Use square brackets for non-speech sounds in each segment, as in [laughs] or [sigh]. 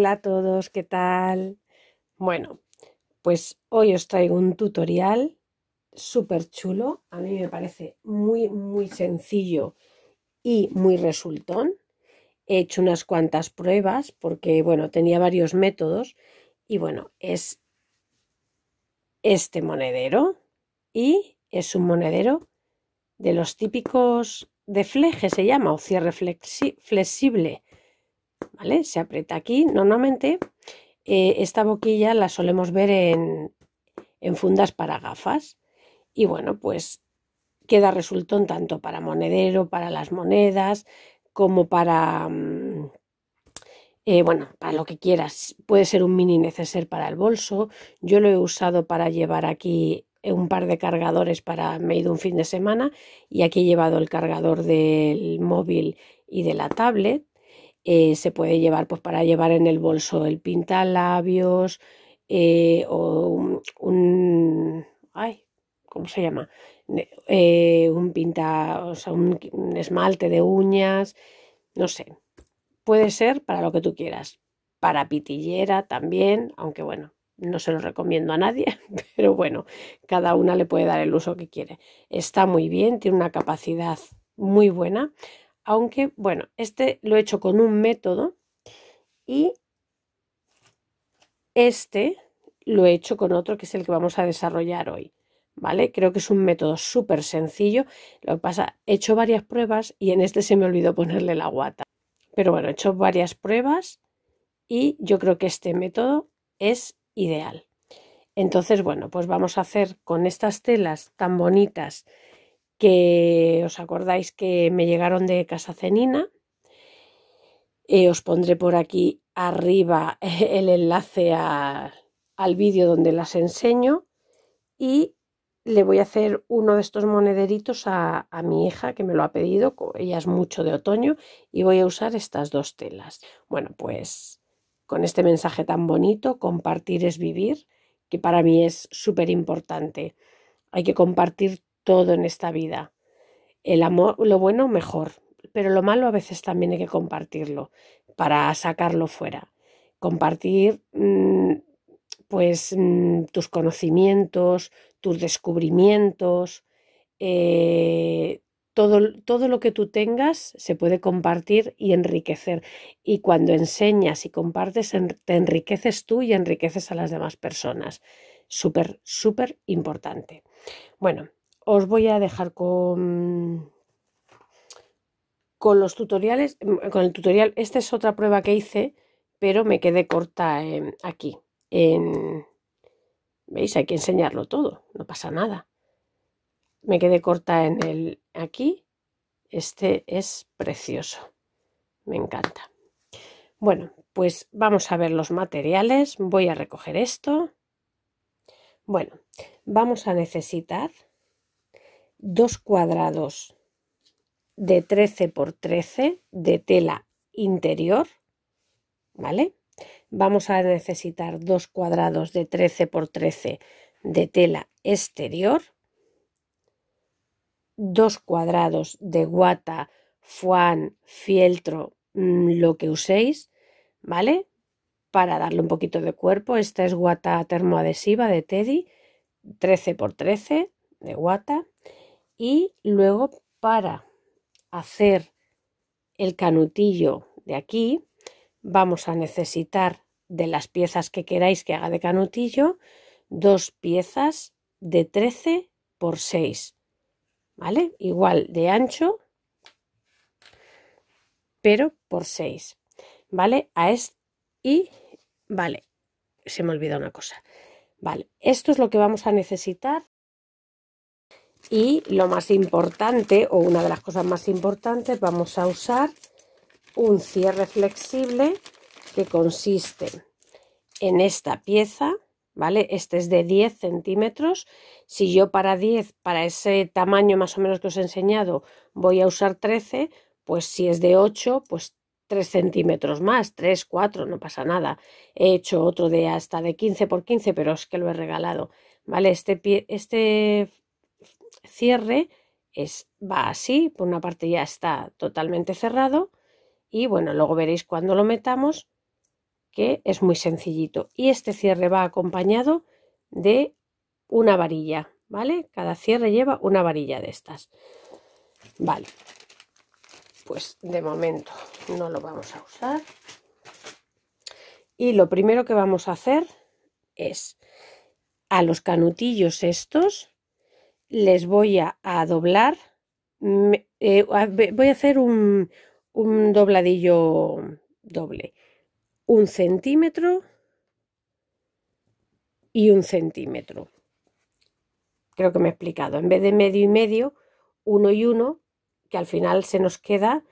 Hola a todos, ¿qué tal? Bueno, pues hoy os traigo un tutorial súper chulo. A mí me parece muy, muy sencillo y muy resultón. He hecho unas cuantas pruebas porque, bueno, tenía varios métodos. Y bueno, es este monedero y es un monedero de los típicos de fleje, se llama, o cierre flexible se aprieta aquí. Normalmente eh, esta boquilla la solemos ver en, fundas para gafas. Y bueno, pues queda resultón tanto para monedero, para las monedas, como para, mm, eh, bueno, para lo que quieras. Puede ser un mini neceser para el bolso. Yo lo he usado para llevar aquí un par de cargadores para, me un fin de semana y aquí he llevado el cargador del móvil y de la tablet. Eh, se puede llevar pues, para llevar en el bolso el pintalabios labios eh, o un, ay, ¿cómo se llama? Eh, un pinta, o sea, un esmalte de uñas, no sé. Puede ser para lo que tú quieras. Para pitillera también, aunque bueno, no se lo recomiendo a nadie, [laughs] pero bueno, cada una le puede dar el uso que quiere. Está muy bien, tiene una capacidad muy buena. Aunque, bueno, este lo he hecho con un método y este lo he hecho con otro que es el que vamos a desarrollar hoy. ¿Vale? Creo que es un método súper sencillo. Lo que pasa, he hecho varias pruebas y en este se me olvidó ponerle la guata. Pero bueno, he hecho varias pruebas y yo creo que este método es ideal. Entonces, bueno, pues vamos a hacer con estas telas tan bonitas que os acordáis que me llegaron de Casa Cenina. Eh, os pondré por aquí arriba [laughs] el enlace al vídeo donde las enseño y le voy a hacer uno de estos monederitos a, a, mi hija que me lo ha pedido, ella es mucho de otoño y voy a usar estas dos telas. Bueno, pues con este mensaje tan bonito, compartir es vivir, que para mí es súper importante. Hay que compartir todo en esta vida. El amor, lo bueno mejor, pero lo malo a veces también hay que compartirlo para sacarlo fuera. Compartir mm, pues mm, tus conocimientos, tus descubrimientos, eh, todo, todo lo que tú tengas se puede compartir y enriquecer. Y cuando enseñas y compartes, te enriqueces tú y enriqueces a las demás personas. Súper, súper importante. Bueno, os voy a dejar con, con los tutoriales, mm, con el tutorial. Esta es otra prueba que hice, pero me quedé corta aquí. ¿Veis? Hay que enseñarlo todo, no pasa nada. Me quedé corta en el aquí. Este es precioso, me encanta. Bueno, pues vamos a ver los materiales. Voy a recoger esto. Bueno, vamos a necesitar dos cuadrados de 13 por 13 de tela interior, ¿vale? Vamos a necesitar dos cuadrados de 13 por 13 de tela exterior, dos cuadrados de guata, fuan, fieltro, mm, lo que uséis, ¿vale? Para darle un poquito de cuerpo, esta es guata termoadhesiva de Teddy, 13 por 13 de guata y luego para hacer el canutillo de aquí, vamos a necesitar de las piezas que queráis que haga de canutillo, dos piezas de 13 por 6, ¿vale? Igual de ancho, pero por 6, ¿vale? A este, y, vale, se me olvida una cosa. Vale, esto es lo que vamos a necesitar y lo más importante o una de las cosas más importantes vamos a usar un cierre flexible que consiste en esta pieza ¿vale? Este es de 10 centímetros. Si yo para 10, para ese tamaño más o menos que os he enseñado, voy a usar 13, pues si es de 8, pues 3 centímetros más, 3, 4, no pasa nada. He hecho otro de hasta de 15 por 15, pero es que lo he regalado, ¿vale? Este, pie, este cierre es, va así, por una parte ya está totalmente cerrado y bueno, luego veréis cuando lo metamos que es muy sencillito. Y este cierre va acompañado de una varilla, ¿vale? Cada cierre lleva una varilla de estas. Vale, pues de momento no lo vamos a usar. Y lo primero que vamos a hacer es a los canutillos estos les voy a, doblar, eh, voy a hacer un, un dobladillo doble, un centímetro y un centímetro. Creo que me he explicado. En vez de medio y medio, uno y uno, que al final se nos queda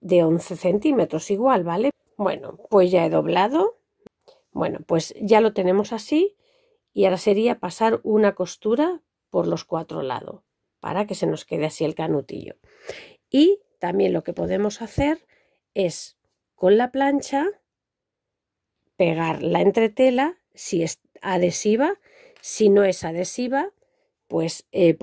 de 11 centímetros igual, ¿vale? Bueno, pues ya he doblado. Bueno, pues ya lo tenemos así y ahora sería pasar una costura por los cuatro lados para que se nos quede así el canutillo. Y también lo que podemos hacer es con la plancha pegar la entretela si es adhesiva, si no es adhesiva, pues eh,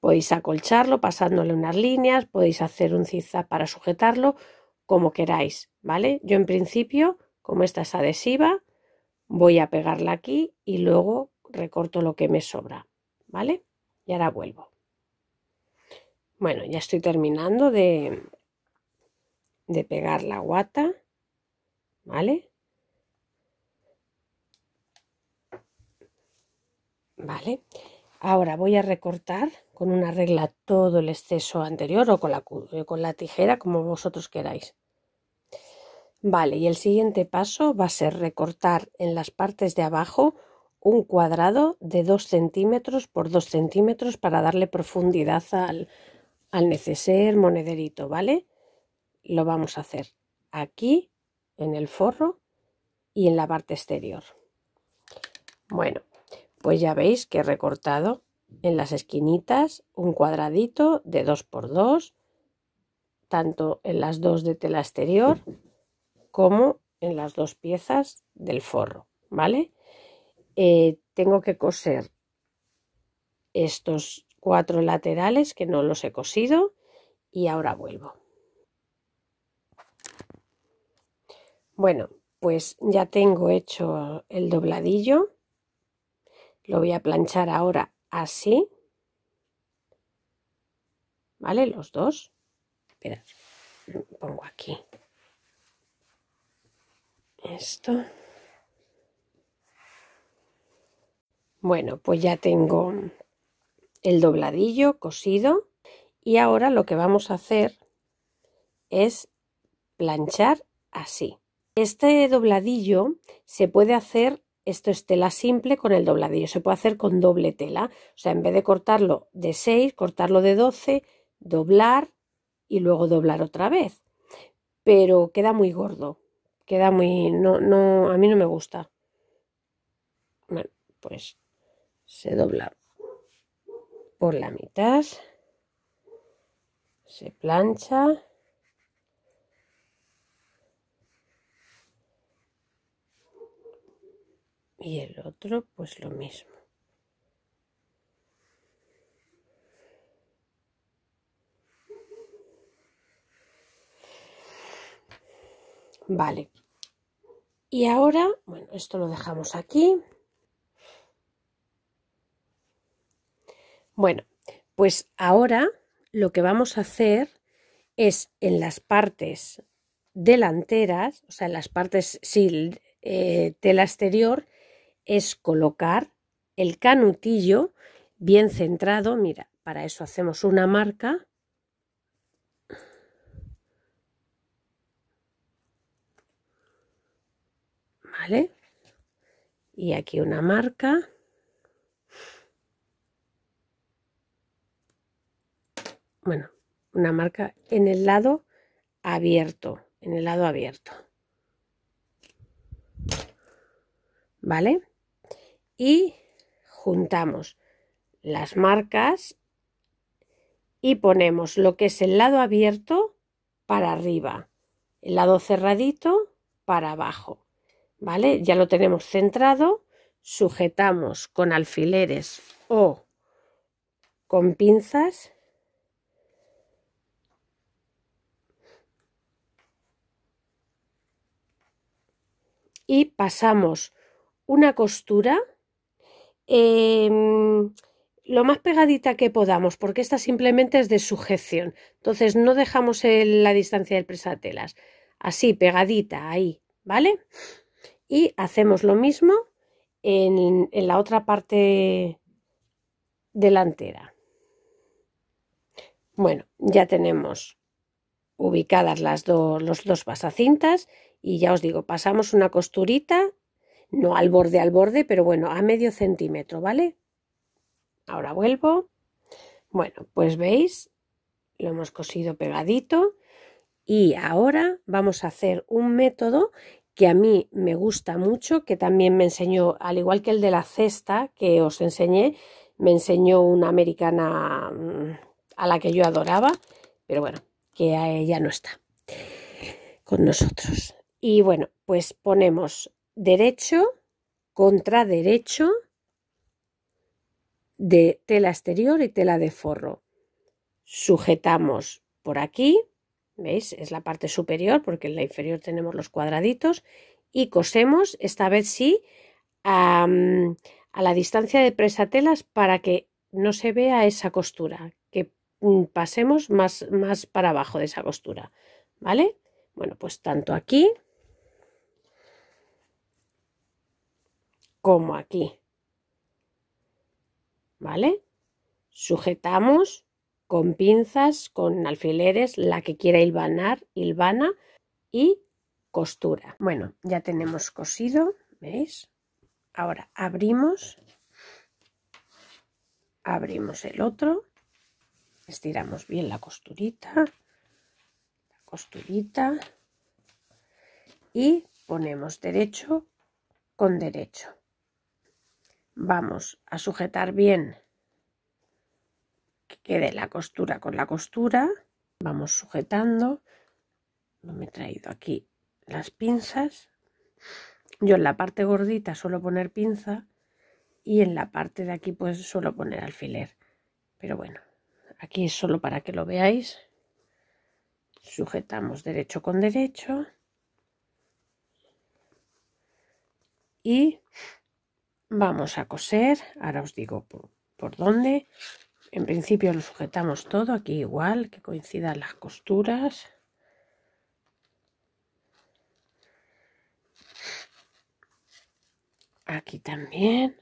podéis acolcharlo pasándole unas líneas, podéis hacer un ciza para sujetarlo, como queráis, ¿vale? Yo en principio, como esta es adhesiva, voy a pegarla aquí y luego recorto lo que me sobra. ¿vale? Y ahora vuelvo. Bueno, ya estoy terminando de, de pegar la guata, ¿vale? Vale, ahora voy a recortar con una regla todo el exceso anterior o con la, eh, con la tijera, como vosotros queráis. Vale, y el siguiente paso va a ser recortar en las partes de abajo un cuadrado de 2 centímetros por 2 centímetros para darle profundidad al, al neceser monederito, ¿vale? Lo vamos a hacer aquí, en el forro y en la parte exterior. Bueno, pues ya veis que he recortado en las esquinitas un cuadradito de 2 por 2 tanto en las dos de tela exterior como en las dos piezas del forro, ¿vale? Eh, tengo que coser estos cuatro laterales que no los he cosido y ahora vuelvo. Bueno, pues ya tengo hecho el dobladillo. Lo voy a planchar ahora así. ¿Vale? Los dos. pongo aquí esto. Bueno, pues ya tengo el dobladillo cosido y ahora lo que vamos a hacer es planchar así. Este dobladillo se puede hacer, esto es tela simple con el dobladillo, se puede hacer con doble tela. O sea, en vez de cortarlo de 6, cortarlo de 12, doblar y luego doblar otra vez. Pero queda muy gordo, queda muy... no, no, a mí no me gusta. Bueno, pues se dobla por la mitad, se plancha. Y el otro, pues lo mismo. Vale. Y ahora, bueno, esto lo dejamos aquí. Bueno, pues ahora lo que vamos a hacer es en las partes delanteras, o sea, en las partes sí, tela eh, exterior, es colocar el canutillo bien centrado. Mira, para eso hacemos una marca. ¿Vale? Y aquí una marca. bueno, una marca en el lado abierto, en el lado abierto. ¿Vale? Y juntamos las marcas y ponemos lo que es el lado abierto para arriba, el lado cerradito para abajo. ¿Vale? Ya lo tenemos centrado, sujetamos con alfileres o con pinzas y pasamos una costura em, lo más pegadita que podamos, porque esta simplemente es de sujeción. Entonces no dejamos la distancia del presatelas. Así, pegadita, ahí, ¿vale? Y hacemos lo mismo en, en la otra parte delantera. Bueno, ya tenemos ubicadas las dos los dos pasacintas y ya os digo, pasamos una costurita, no al borde al borde, pero bueno, a medio centímetro, ¿vale? Ahora vuelvo. Bueno, pues veis, lo hemos cosido pegadito y ahora vamos a hacer un método que a mí me gusta mucho, que también me enseñó, al igual que el de la cesta que os enseñé, me enseñó una americana mm, a la que yo adoraba, pero bueno, que ya no está con nosotros. Y bueno, pues ponemos derecho contra derecho de tela exterior y tela de forro. Sujetamos por aquí, ¿veis? Es la parte superior porque en la inferior tenemos los cuadraditos y cosemos, esta vez sí, a, a la distancia de presa telas para que no se vea esa costura, Mm, pasemos más, más para abajo de esa costura, ¿vale? Bueno, pues tanto aquí como aquí, ¿vale? Sujetamos con pinzas, con alfileres, la que quiera hilvanar, hilvana y costura. Bueno, ya tenemos cosido, ¿veis? Ahora abrimos, abrimos el otro Estiramos bien la costurita, la costurita y ponemos derecho con derecho. Vamos a sujetar bien que quede la costura con la costura. Vamos sujetando. No me he traído aquí las pinzas. Yo en la parte gordita suelo poner pinza y en la parte de aquí pues suelo poner alfiler. Pero bueno, aquí es solo para que lo veáis, sujetamos derecho con derecho y vamos a coser, ahora os digo por, dónde, en principio lo sujetamos todo aquí igual, que coincidan las costuras. Aquí también.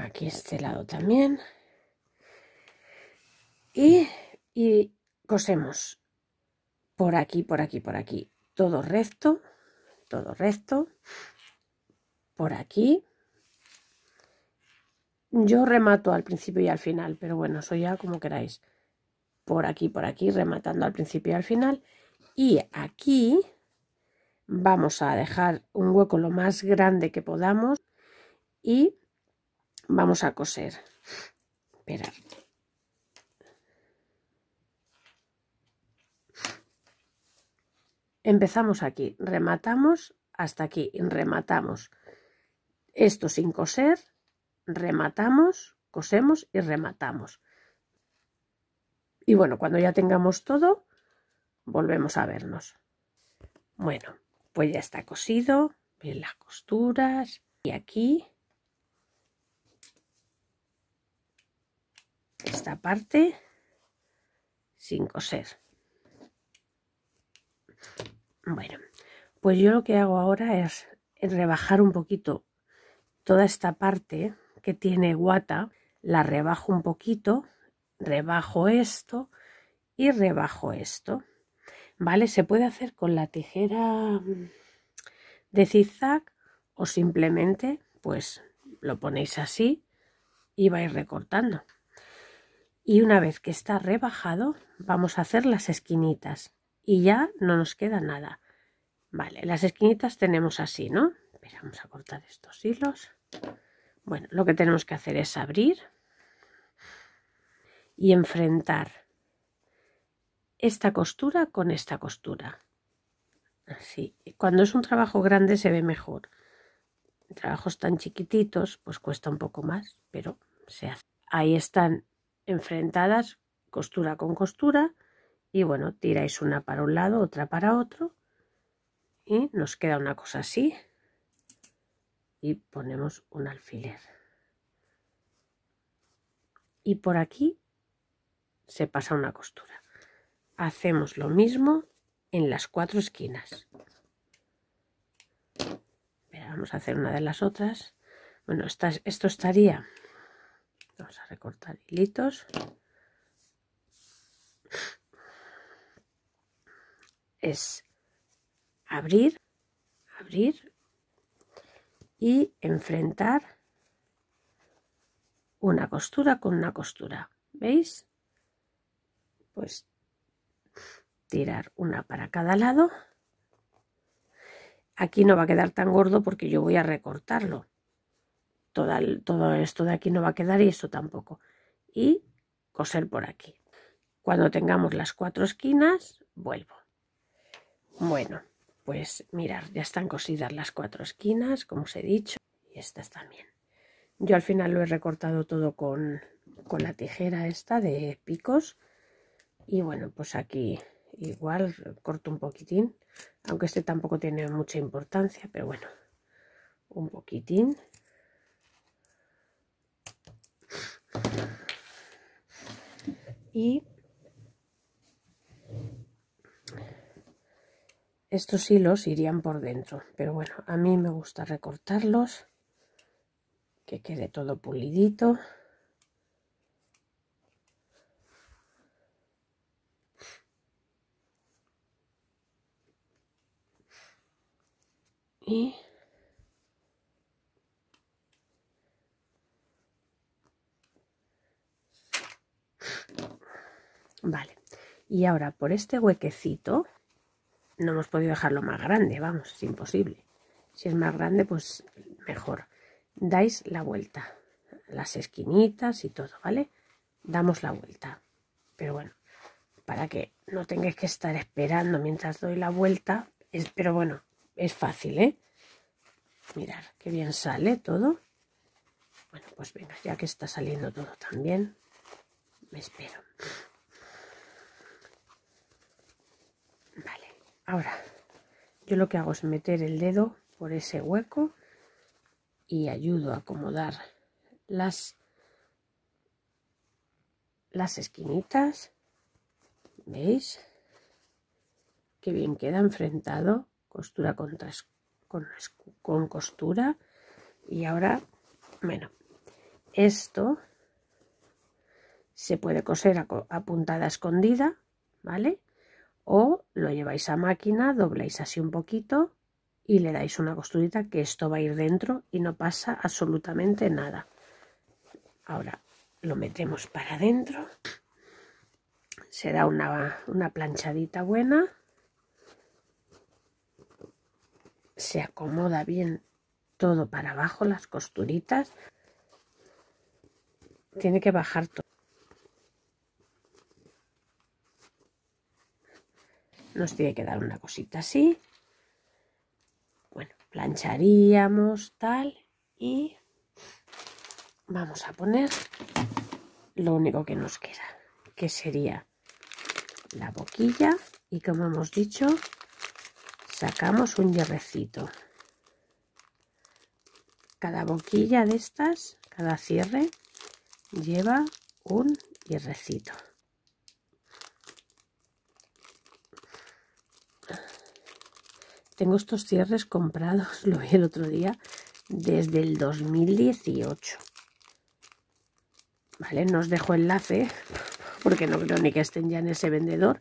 aquí este lado también y, y cosemos por aquí, por aquí, por aquí, todo recto, todo recto, por aquí. Yo remato al principio y al final, pero bueno, eso ya como queráis. Por aquí, por aquí, rematando al principio y al final. Y aquí vamos a dejar un hueco lo más grande que podamos y vamos a coser. Empezamos aquí, rematamos hasta aquí, rematamos. Esto sin coser, rematamos, cosemos y rematamos. Y bueno, cuando ya tengamos todo, volvemos a vernos. Bueno, pues ya está cosido, bien las costuras y aquí esta parte sin coser. Bueno, pues yo lo que hago ahora es rebajar un poquito toda esta parte que tiene guata, la rebajo un poquito, rebajo esto y rebajo esto. ¿Vale? Se puede hacer con la tijera de zigzag o simplemente pues lo ponéis así y vais recortando y una vez que está rebajado vamos a hacer las esquinitas y ya no nos queda nada. Vale, las esquinitas tenemos así, ¿no? Pero vamos a cortar estos hilos. Bueno, lo que tenemos que hacer es abrir y enfrentar esta costura con esta costura. Así, cuando es un trabajo grande se ve mejor. Trabajos tan chiquititos pues cuesta un poco más, pero se hace. Ahí están enfrentadas costura con costura y bueno, tiráis una para un lado, otra para otro y nos queda una cosa así y ponemos un alfiler. Y por aquí se pasa una costura. Hacemos lo mismo en las cuatro esquinas. vamos a hacer una de las otras. Bueno, esto estaría vamos a recortar hilitos es abrir abrir y enfrentar una costura con una costura veis pues tirar una para cada lado aquí no va a quedar tan gordo porque yo voy a recortarlo todo esto de aquí no va a quedar y esto tampoco. Y coser por aquí. Cuando tengamos las cuatro esquinas, vuelvo. Bueno, pues mirar, ya están cosidas las cuatro esquinas, como os he dicho, y estas también. Yo al final lo he recortado todo con, con la tijera esta de picos. Y bueno, pues aquí igual corto un poquitín, aunque este tampoco tiene mucha importancia, pero bueno, un poquitín. y estos hilos irían por dentro pero bueno a mí me gusta recortarlos que quede todo pulidito y Y ahora por este huequecito no hemos podido dejarlo más grande, vamos, es imposible. Si es más grande, pues mejor. Dais la vuelta, las esquinitas y todo, ¿vale? Damos la vuelta. Pero bueno, para que no tengáis que estar esperando mientras doy la vuelta, es, pero bueno, es fácil, ¿eh? Mirad, qué bien sale todo. Bueno, pues venga, ya que está saliendo todo también, me espero. Ahora, yo lo que hago es meter el dedo por ese hueco y ayudo a acomodar las, las esquinitas. ¿Veis? Que bien queda enfrentado, costura con, con, costura. Y ahora, bueno, esto se puede coser a puntada escondida, ¿vale? o lo lleváis a máquina, dobláis así un poquito y le dais una costurita que esto va a ir dentro y no pasa absolutamente nada. Ahora lo metemos para adentro, se da una, una planchadita buena, se acomoda bien todo para abajo, las costuritas, tiene que bajar todo. nos tiene que dar una cosita así. Bueno, plancharíamos tal y vamos a poner lo único que nos queda, que sería la boquilla y como hemos dicho, sacamos un hierrecito. Cada boquilla de estas, cada cierre, lleva un hierrecito. Tengo estos cierres comprados, [laughs] lo vi el otro día, desde el 2018. ¿Vale? No os dejo enlace, [laughs] porque no creo ni que estén ya en ese vendedor.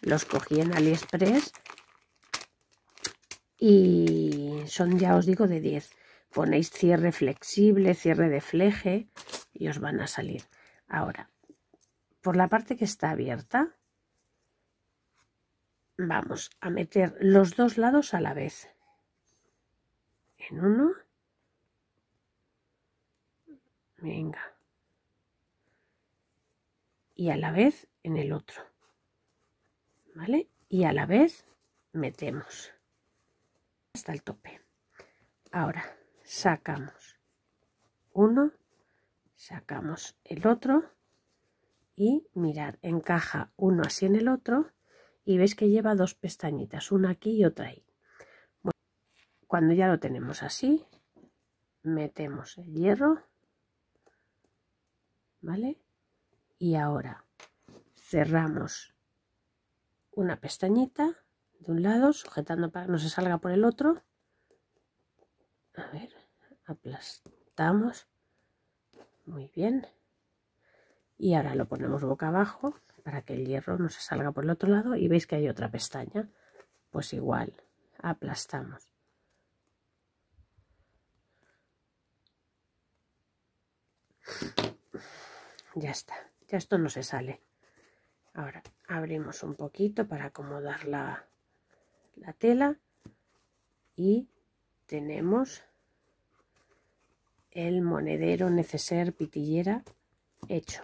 Los cogí en AliExpress y son, ya os digo, de 10. Ponéis cierre flexible, cierre de fleje y os van a salir. Ahora, por la parte que está abierta, vamos a meter los dos lados a la vez. En uno. Venga. Y a la vez en el otro. ¿Vale? Y a la vez metemos hasta el tope. Ahora sacamos uno, sacamos el otro y mirar, encaja uno así en el otro y veis que lleva dos pestañitas, una aquí y otra ahí. cuando ya lo tenemos así, metemos el hierro, ¿vale? Y ahora cerramos una pestañita de un lado, sujetando para que no se salga por el otro. A ver, aplastamos. Muy bien. Y ahora lo ponemos boca abajo para que el hierro no se salga por el otro lado y veis que hay otra pestaña pues igual aplastamos ya está ya esto no se sale ahora abrimos un poquito para acomodar la, la tela y tenemos el monedero neceser pitillera hecho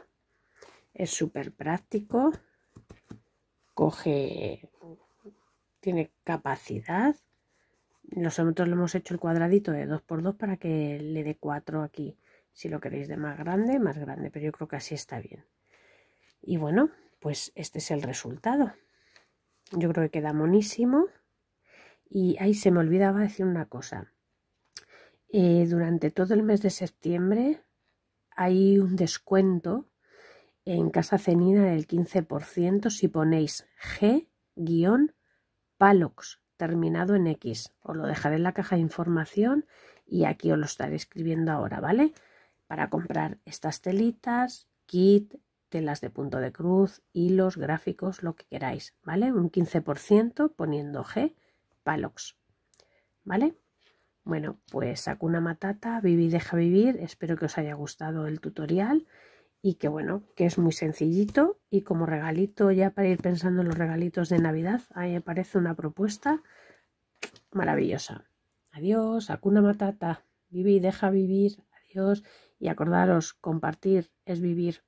es súper práctico. Coge, tiene capacidad. Nosotros lo hemos hecho el cuadradito de 2x2 para que le dé 4 aquí. Si lo queréis de más grande, más grande, pero yo creo que así está bien. Y bueno, pues este es el resultado. Yo creo que queda monísimo. Y ahí se me olvidaba decir una cosa. Eh, durante todo el mes de septiembre hay un descuento en casa cenida del 15% si ponéis G-Palox terminado en X. Os lo dejaré en la caja de información y aquí os lo estaré escribiendo ahora, ¿vale? Para comprar estas telitas, kit, telas de punto de cruz, hilos, gráficos, lo que queráis, ¿vale? Un 15% poniendo G, Palox, ¿vale? Bueno, pues saco una matata, viví deja vivir, espero que os haya gustado el tutorial y que bueno, que es muy sencillito y como regalito ya para ir pensando en los regalitos de Navidad, ahí me parece una propuesta maravillosa. Adiós, Hakuna Matata, vive y deja vivir, adiós y acordaros, compartir es vivir.